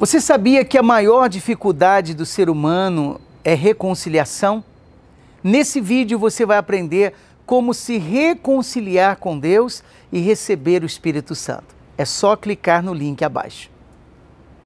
Você sabia que a maior dificuldade do ser humano é reconciliação? Nesse vídeo você vai aprender como se reconciliar com Deus e receber o Espírito Santo. É só clicar no link abaixo.